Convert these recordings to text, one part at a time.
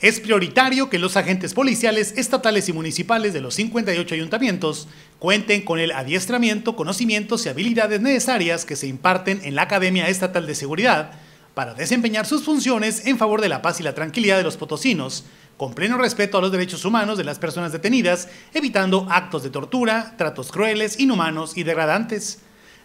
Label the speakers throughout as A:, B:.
A: Es prioritario que los agentes policiales estatales y municipales de los 58 ayuntamientos cuenten con el adiestramiento, conocimientos y habilidades necesarias que se imparten en la Academia Estatal de Seguridad para desempeñar sus funciones en favor de la paz y la tranquilidad de los potosinos, con pleno respeto a los derechos humanos de las personas detenidas, evitando actos de tortura, tratos crueles, inhumanos y degradantes.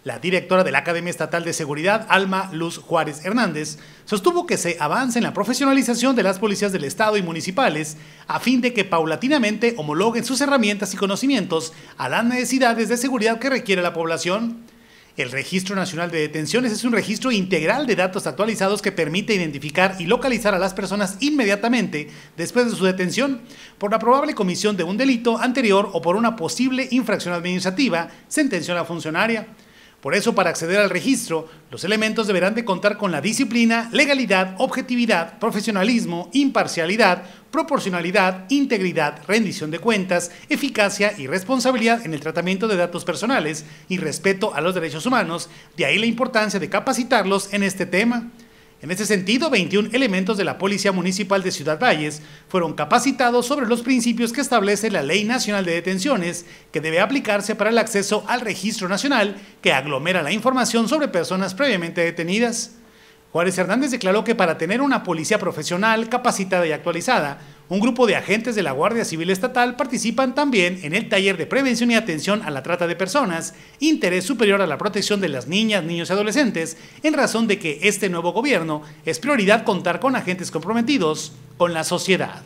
A: La directora de la Academia Estatal de Seguridad, Alma Luz Juárez Hernández, sostuvo que se avance en la profesionalización de las policías del Estado y municipales a fin de que paulatinamente homologuen sus herramientas y conocimientos a las necesidades de seguridad que requiere la población. El Registro Nacional de Detenciones es un registro integral de datos actualizados que permite identificar y localizar a las personas inmediatamente después de su detención por la probable comisión de un delito anterior o por una posible infracción administrativa, sentenció la funcionaria. Por eso, para acceder al registro, los elementos deberán de contar con la disciplina, legalidad, objetividad, profesionalismo, imparcialidad, proporcionalidad, integridad, rendición de cuentas, eficacia y responsabilidad en el tratamiento de datos personales y respeto a los derechos humanos, de ahí la importancia de capacitarlos en este tema. En este sentido, 21 elementos de la Policía Municipal de Ciudad Valles fueron capacitados sobre los principios que establece la Ley Nacional de Detenciones, que debe aplicarse para el acceso al registro nacional que aglomera la información sobre personas previamente detenidas. Juárez Hernández declaró que para tener una policía profesional, capacitada y actualizada, un grupo de agentes de la Guardia Civil Estatal participan también en el taller de prevención y atención a la trata de personas, interés superior a la protección de las niñas, niños y adolescentes, en razón de que este nuevo gobierno es prioridad contar con agentes comprometidos con la sociedad.